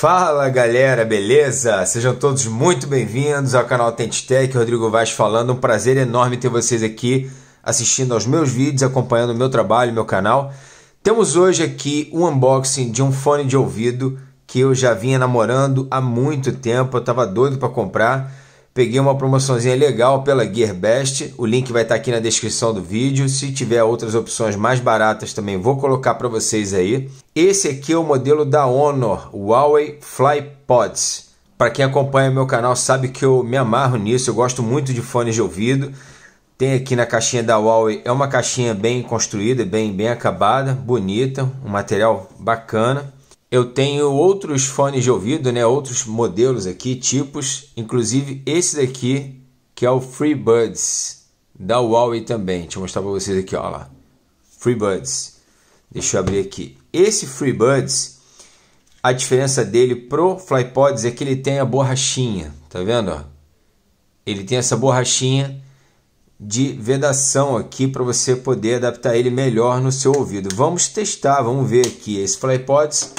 Fala galera, beleza? Sejam todos muito bem-vindos ao canal Tech, Rodrigo Vaz falando. Um prazer enorme ter vocês aqui assistindo aos meus vídeos, acompanhando o meu trabalho, meu canal. Temos hoje aqui um unboxing de um fone de ouvido que eu já vinha namorando há muito tempo, eu estava doido para comprar Peguei uma promoçãozinha legal pela GearBest, o link vai estar tá aqui na descrição do vídeo. Se tiver outras opções mais baratas também vou colocar para vocês aí. Esse aqui é o modelo da Honor, Huawei FlyPods. Para quem acompanha meu canal sabe que eu me amarro nisso, eu gosto muito de fones de ouvido. Tem aqui na caixinha da Huawei, é uma caixinha bem construída, bem, bem acabada, bonita, um material bacana eu tenho outros fones de ouvido, né? Outros modelos aqui, tipos, inclusive esse daqui, que é o FreeBuds da Huawei também. Deixa eu mostrar para vocês aqui, ó lá. FreeBuds. Deixa eu abrir aqui. Esse FreeBuds, a diferença dele pro FlyPods é que ele tem a borrachinha, tá vendo, ó? Ele tem essa borrachinha de vedação aqui para você poder adaptar ele melhor no seu ouvido. Vamos testar, vamos ver aqui esse FlyPods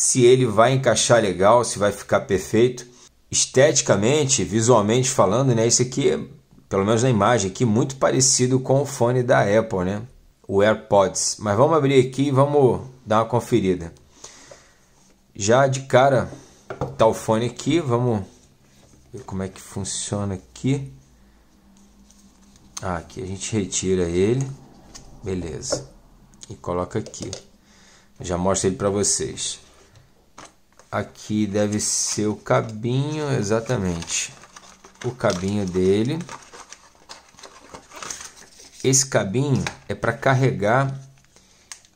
se ele vai encaixar legal, se vai ficar perfeito. Esteticamente, visualmente falando, né, esse aqui, é, pelo menos na imagem aqui, muito parecido com o fone da Apple, né? O AirPods. Mas vamos abrir aqui e vamos dar uma conferida. Já de cara, tá o fone aqui, vamos ver como é que funciona aqui. Ah, aqui a gente retira ele. Beleza. E coloca aqui. Já mostra ele para vocês aqui deve ser o cabinho, exatamente, o cabinho dele. Esse cabinho é para carregar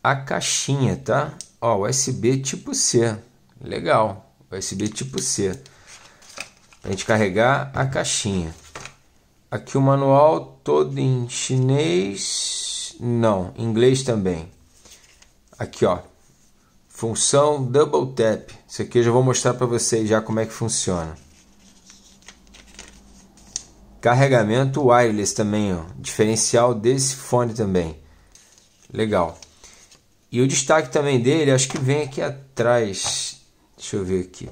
a caixinha, tá? Ó, USB tipo C, legal, USB tipo C, para a gente carregar a caixinha. Aqui o manual todo em chinês, não, inglês também. Aqui ó, Função double tap. Isso aqui eu já vou mostrar para vocês já como é que funciona. Carregamento wireless também, ó. diferencial desse fone também. Legal. E o destaque também dele, acho que vem aqui atrás. Deixa eu ver aqui.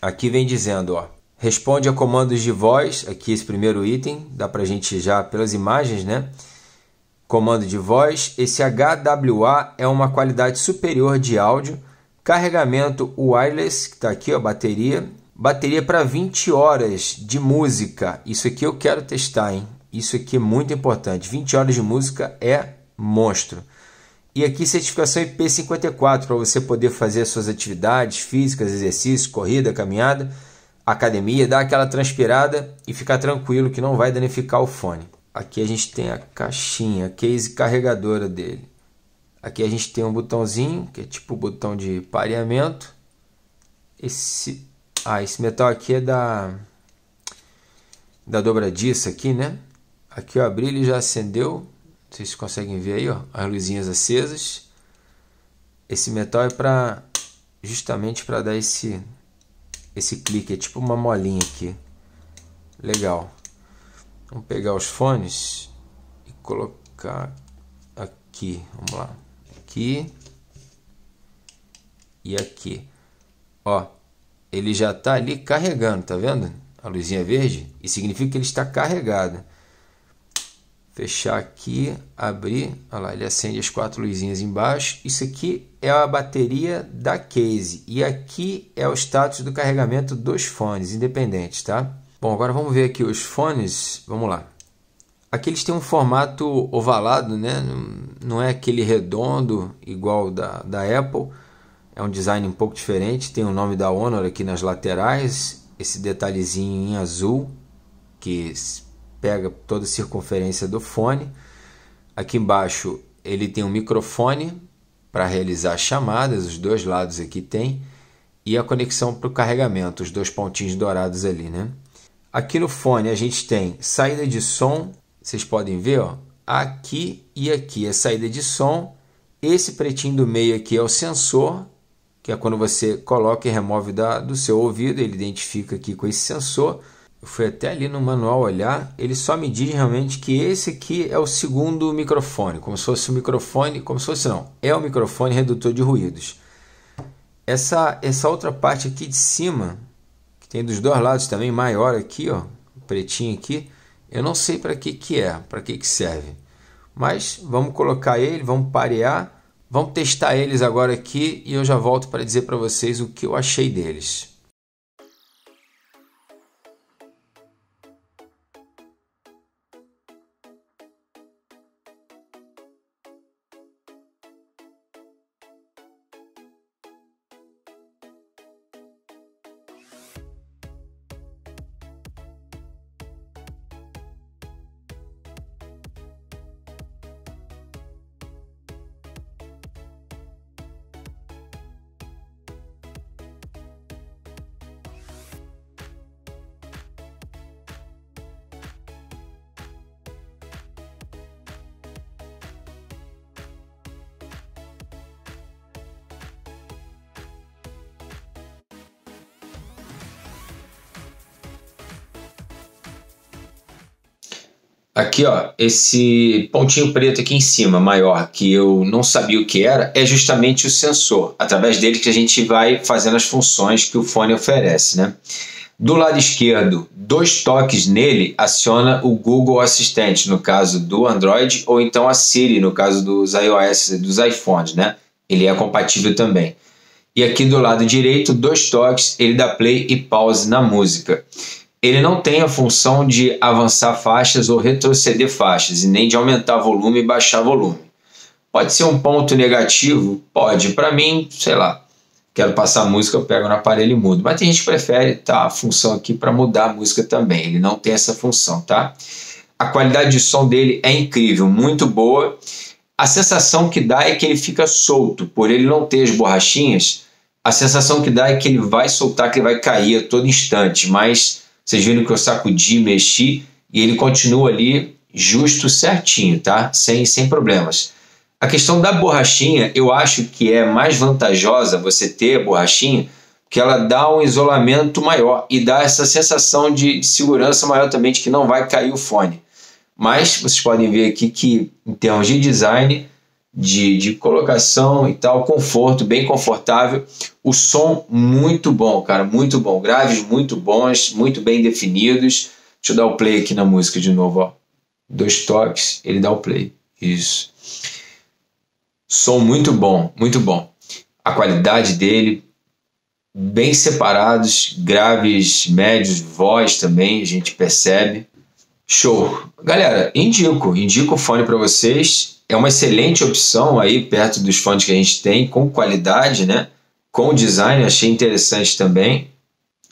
Aqui vem dizendo, ó, responde a comandos de voz, aqui esse primeiro item, dá pra gente já pelas imagens, né? comando de voz, esse HWA é uma qualidade superior de áudio, carregamento wireless, que está aqui, ó, bateria, bateria para 20 horas de música. Isso aqui eu quero testar, hein? Isso aqui é muito importante. 20 horas de música é monstro. E aqui certificação IP54 para você poder fazer suas atividades físicas, exercícios, corrida, caminhada, academia, dar aquela transpirada e ficar tranquilo que não vai danificar o fone. Aqui a gente tem a caixinha, a case carregadora dele. Aqui a gente tem um botãozinho, que é tipo o botão de pareamento. Esse, ah, esse metal aqui é da, da dobradiça aqui, né? Aqui eu abri, ele já acendeu. Vocês conseguem ver aí, ó, as luzinhas acesas. Esse metal é para justamente para dar esse esse clique, é tipo uma molinha aqui. Legal. Vamos pegar os fones e colocar aqui. Vamos lá. Aqui e aqui. Ó, ele já está ali carregando, tá vendo? A luzinha verde. E significa que ele está carregado. Fechar aqui, abrir. Olha lá, ele acende as quatro luzinhas embaixo. Isso aqui é a bateria da case. E aqui é o status do carregamento dos fones independente, tá? Bom, agora vamos ver aqui os fones. Vamos lá. Aqui eles têm um formato ovalado, né? não é aquele redondo igual da, da Apple. É um design um pouco diferente. Tem o nome da Honor aqui nas laterais. Esse detalhezinho em azul que pega toda a circunferência do fone. Aqui embaixo ele tem um microfone para realizar chamadas, os dois lados aqui tem, e a conexão para o carregamento, os dois pontinhos dourados ali, né? Aqui no fone a gente tem saída de som, vocês podem ver, ó, aqui e aqui é saída de som. Esse pretinho do meio aqui é o sensor, que é quando você coloca e remove da, do seu ouvido, ele identifica aqui com esse sensor. Eu fui até ali no manual olhar, ele só me diz realmente que esse aqui é o segundo microfone, como se fosse o um microfone, como se fosse não, é o um microfone redutor de ruídos. Essa, essa outra parte aqui de cima, tem dos dois lados também maior aqui, ó, pretinho aqui. Eu não sei para que que é, para que que serve. Mas vamos colocar ele, vamos parear, vamos testar eles agora aqui e eu já volto para dizer para vocês o que eu achei deles. Aqui, ó, esse pontinho preto aqui em cima, maior, que eu não sabia o que era, é justamente o sensor. Através dele que a gente vai fazendo as funções que o fone oferece, né? Do lado esquerdo, dois toques nele aciona o Google Assistente, no caso do Android, ou então a Siri, no caso dos iOS, dos iPhones, né? Ele é compatível também. E aqui do lado direito, dois toques, ele dá play e pause na música. Ele não tem a função de avançar faixas ou retroceder faixas, e nem de aumentar volume e baixar volume. Pode ser um ponto negativo? Pode. Para mim, sei lá, quero passar música, eu pego no aparelho e mudo. Mas tem gente que prefere tá, a função aqui para mudar a música também. Ele não tem essa função, tá? A qualidade de som dele é incrível, muito boa. A sensação que dá é que ele fica solto, por ele não ter as borrachinhas. A sensação que dá é que ele vai soltar, que ele vai cair a todo instante, mas vocês viram que eu sacudi, mexi e ele continua ali justo, certinho, tá? Sem, sem problemas. A questão da borrachinha, eu acho que é mais vantajosa você ter a borrachinha, porque ela dá um isolamento maior e dá essa sensação de, de segurança maior também, de que não vai cair o fone. Mas vocês podem ver aqui que, em termos de design, de, de colocação e tal, conforto, bem confortável. O som muito bom, cara, muito bom. Graves muito bons, muito bem definidos. Deixa eu dar o play aqui na música de novo, ó. Dois toques, ele dá o play. Isso. Som muito bom, muito bom. A qualidade dele, bem separados, graves, médios, voz também, a gente percebe. Show. Galera, indico, indico o fone para vocês é uma excelente opção aí perto dos fones que a gente tem, com qualidade, né? Com design, achei interessante também.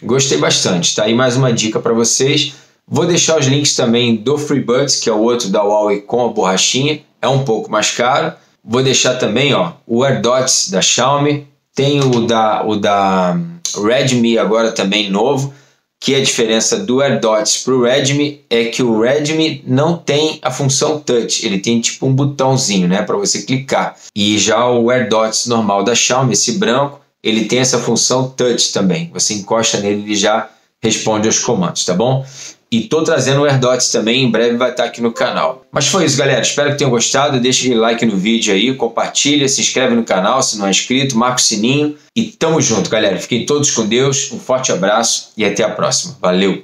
Gostei bastante. Tá aí mais uma dica para vocês. Vou deixar os links também do FreeBuds, que é o outro da Huawei com a borrachinha, é um pouco mais caro. Vou deixar também, ó, o AirDots da Xiaomi, tem o da o da Redmi agora também novo que a diferença do AirDots para o Redmi é que o Redmi não tem a função touch, ele tem tipo um botãozinho né, para você clicar. E já o AirDots normal da Xiaomi, esse branco, ele tem essa função touch também. Você encosta nele e já responde aos comandos, tá bom? E tô trazendo o AirDots também, em breve vai estar tá aqui no canal. Mas foi isso, galera. Espero que tenham gostado. Deixa aquele like no vídeo aí, compartilha, se inscreve no canal se não é inscrito, marca o sininho. E tamo junto, galera. Fiquem todos com Deus. Um forte abraço e até a próxima. Valeu!